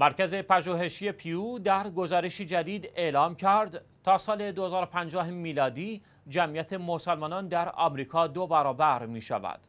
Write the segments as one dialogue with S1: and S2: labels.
S1: مرکز پژوهشی پیو در گزارشی جدید اعلام کرد تا سال 2050 میلادی جمعیت مسلمانان در آمریکا دو برابر می شود.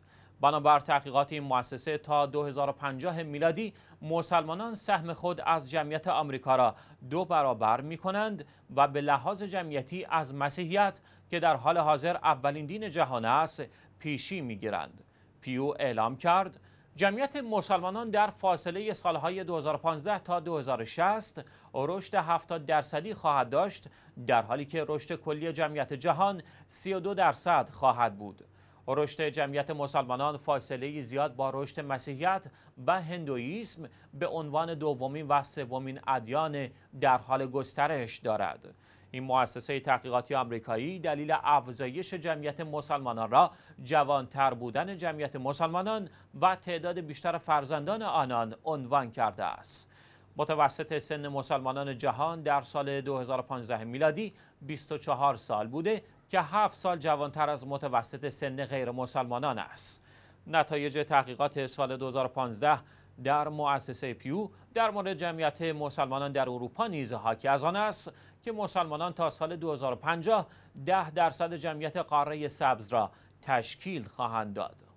S1: بنابر تحقیقات این مؤسسه تا 2050 میلادی مسلمانان سهم خود از جمعیت آمریکا را دو برابر می کنند و به لحاظ جمعیتی از مسیحیت که در حال حاضر اولین دین جهان است پیشی می گیرند. پیو اعلام کرد جمعیت مسلمانان در فاصله سالهای 2015 تا 2060 رشد 70 درصدی خواهد داشت در حالی که رشد کلی جمعیت جهان 32 درصد خواهد بود. رشد جمعیت مسلمانان فاصله زیاد با رشد مسیحیت و هندویسم به عنوان دومین و سومین ادیان در حال گسترش دارد. این مؤسسه تحقیقاتی آمریکایی دلیل افزایش جمعیت مسلمانان را جوانتر بودن جمعیت مسلمانان و تعداد بیشتر فرزندان آنان عنوان کرده است. متوسط سن مسلمانان جهان در سال 2015 میلادی 24 سال بوده که 7 سال جوانتر از متوسط سن غیر مسلمانان است. نتایج تحقیقات سال 2015 در مؤسسه پیو در مورد جمعیت مسلمانان در اروپا نیز حاکی از آن است که مسلمانان تا سال 2050 ده درصد جمعیت قاره سبز را تشکیل خواهند داد.